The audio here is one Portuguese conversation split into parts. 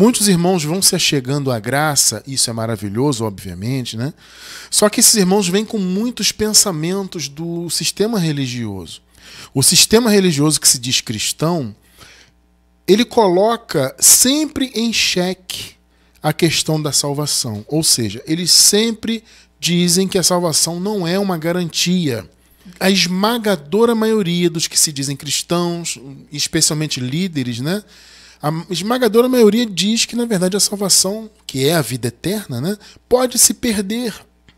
Muitos irmãos vão se achegando à graça, isso é maravilhoso, obviamente, né? Só que esses irmãos vêm com muitos pensamentos do sistema religioso. O sistema religioso que se diz cristão, ele coloca sempre em xeque a questão da salvação. Ou seja, eles sempre dizem que a salvação não é uma garantia. A esmagadora maioria dos que se dizem cristãos, especialmente líderes, né? A esmagadora maioria diz que, na verdade, a salvação, que é a vida eterna, né, pode se perder.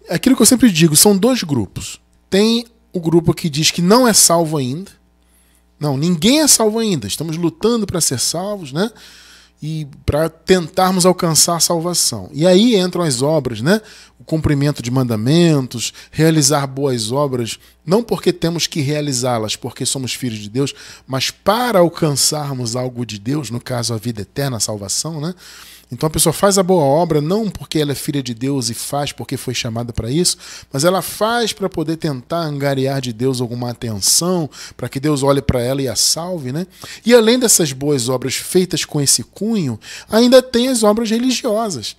Aquilo que eu sempre digo, são dois grupos. Tem o grupo que diz que não é salvo ainda. Não, ninguém é salvo ainda. Estamos lutando para ser salvos, né? E para tentarmos alcançar a salvação. E aí entram as obras, né? cumprimento de mandamentos, realizar boas obras, não porque temos que realizá-las, porque somos filhos de Deus, mas para alcançarmos algo de Deus, no caso a vida eterna, a salvação, né? Então a pessoa faz a boa obra não porque ela é filha de Deus e faz porque foi chamada para isso, mas ela faz para poder tentar angariar de Deus alguma atenção, para que Deus olhe para ela e a salve, né? E além dessas boas obras feitas com esse cunho, ainda tem as obras religiosas.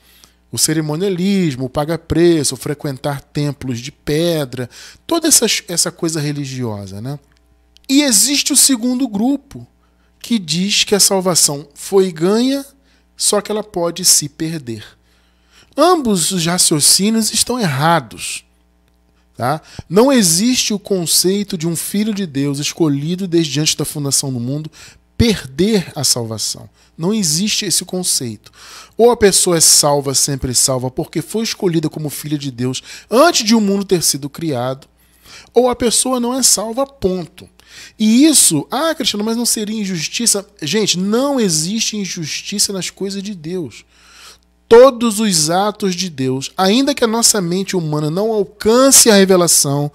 O cerimonialismo, o paga-preço, frequentar templos de pedra, toda essa, essa coisa religiosa. Né? E existe o segundo grupo, que diz que a salvação foi ganha, só que ela pode se perder. Ambos os raciocínios estão errados. Tá? Não existe o conceito de um filho de Deus escolhido desde antes da fundação do mundo perder a salvação. Não existe esse conceito. Ou a pessoa é salva, sempre salva, porque foi escolhida como filha de Deus antes de o mundo ter sido criado, ou a pessoa não é salva, ponto. E isso, ah, Cristiano, mas não seria injustiça? Gente, não existe injustiça nas coisas de Deus. Todos os atos de Deus, ainda que a nossa mente humana não alcance a revelação,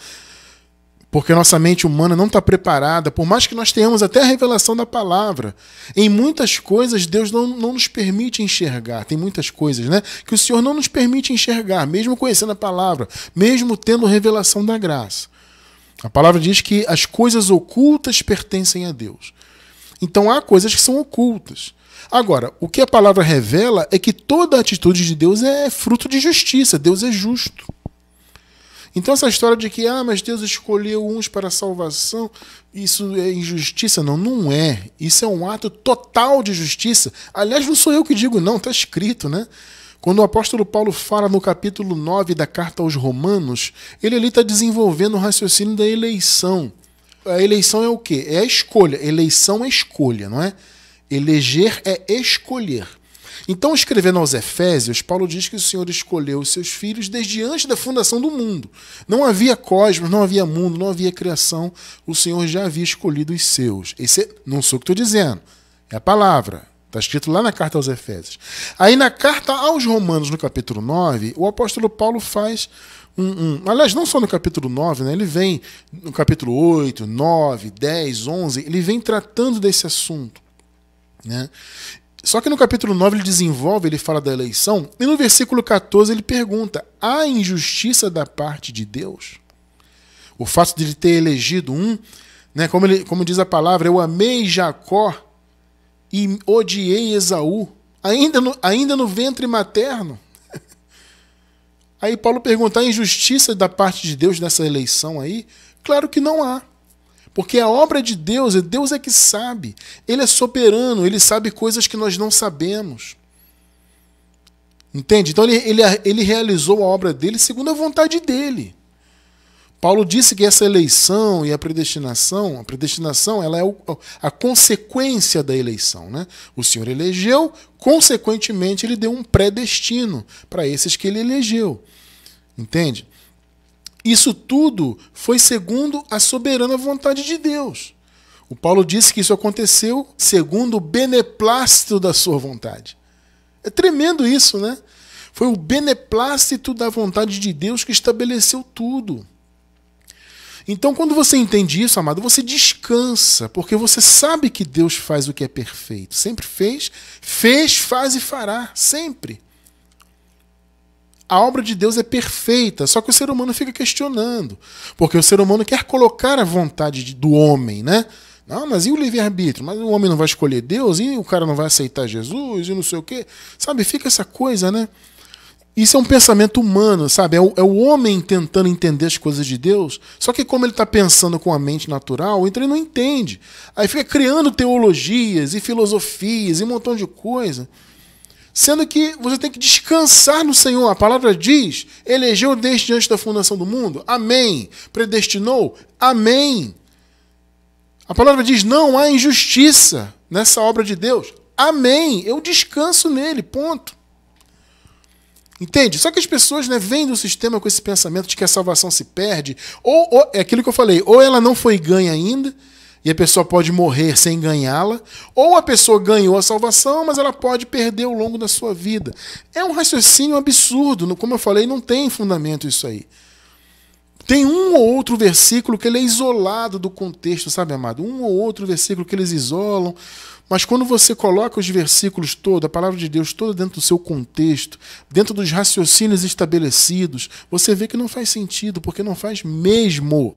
porque nossa mente humana não está preparada, por mais que nós tenhamos até a revelação da palavra. Em muitas coisas, Deus não, não nos permite enxergar. Tem muitas coisas né, que o Senhor não nos permite enxergar, mesmo conhecendo a palavra, mesmo tendo revelação da graça. A palavra diz que as coisas ocultas pertencem a Deus. Então há coisas que são ocultas. Agora, o que a palavra revela é que toda atitude de Deus é fruto de justiça, Deus é justo. Então essa história de que ah, mas Deus escolheu uns para a salvação, isso é injustiça? Não, não é. Isso é um ato total de justiça. Aliás, não sou eu que digo não, está escrito, né? Quando o apóstolo Paulo fala no capítulo 9 da carta aos Romanos, ele ali está desenvolvendo o raciocínio da eleição. A eleição é o quê? É a escolha. Eleição é escolha, não é? Eleger é escolher. Então, escrevendo aos Efésios, Paulo diz que o Senhor escolheu os seus filhos desde antes da fundação do mundo. Não havia cosmos, não havia mundo, não havia criação. O Senhor já havia escolhido os seus. Esse é, não sou o que estou dizendo, é a palavra. Está escrito lá na carta aos Efésios. Aí na carta aos Romanos, no capítulo 9, o apóstolo Paulo faz um, um. Aliás, não só no capítulo 9, né? ele vem no capítulo 8, 9, 10, 11, ele vem tratando desse assunto. Né? Só que no capítulo 9 ele desenvolve, ele fala da eleição, e no versículo 14 ele pergunta: há injustiça da parte de Deus? O fato de ele ter elegido um, né, como, ele, como diz a palavra, eu amei Jacó e odiei Esaú, ainda no, ainda no ventre materno. Aí Paulo pergunta: há injustiça da parte de Deus nessa eleição aí? Claro que não há. Porque a obra de Deus é, Deus é que sabe. Ele é soberano, ele sabe coisas que nós não sabemos. Entende? Então ele, ele, ele realizou a obra dele segundo a vontade dele. Paulo disse que essa eleição e a predestinação, a predestinação ela é a consequência da eleição. Né? O Senhor elegeu, consequentemente, ele deu um predestino para esses que ele elegeu. Entende? Isso tudo foi segundo a soberana vontade de Deus. O Paulo disse que isso aconteceu segundo o beneplácito da sua vontade. É tremendo isso, né? Foi o beneplácito da vontade de Deus que estabeleceu tudo. Então, quando você entende isso, amado, você descansa, porque você sabe que Deus faz o que é perfeito. Sempre fez, fez, faz e fará, sempre. A obra de Deus é perfeita, só que o ser humano fica questionando, porque o ser humano quer colocar a vontade do homem, né? Não, ah, mas e o livre-arbítrio? Mas o homem não vai escolher Deus? E o cara não vai aceitar Jesus? E não sei o quê? Sabe, fica essa coisa, né? Isso é um pensamento humano, sabe? É o, é o homem tentando entender as coisas de Deus, só que como ele está pensando com a mente natural, então ele não entende. Aí fica criando teologias e filosofias e um montão de coisa sendo que você tem que descansar no Senhor. A palavra diz: elegeu desde antes da fundação do mundo. Amém. Predestinou. Amém. A palavra diz: não há injustiça nessa obra de Deus. Amém. Eu descanso nele. Ponto. Entende? Só que as pessoas né, vêm do sistema com esse pensamento de que a salvação se perde, ou, ou é aquilo que eu falei, ou ela não foi ganha ainda, e a pessoa pode morrer sem ganhá-la, ou a pessoa ganhou a salvação, mas ela pode perder ao longo da sua vida. É um raciocínio absurdo, como eu falei, não tem fundamento isso aí. Tem um ou outro versículo que ele é isolado do contexto, sabe, amado? Um ou outro versículo que eles isolam. Mas quando você coloca os versículos todos, a palavra de Deus toda dentro do seu contexto, dentro dos raciocínios estabelecidos, você vê que não faz sentido, porque não faz mesmo.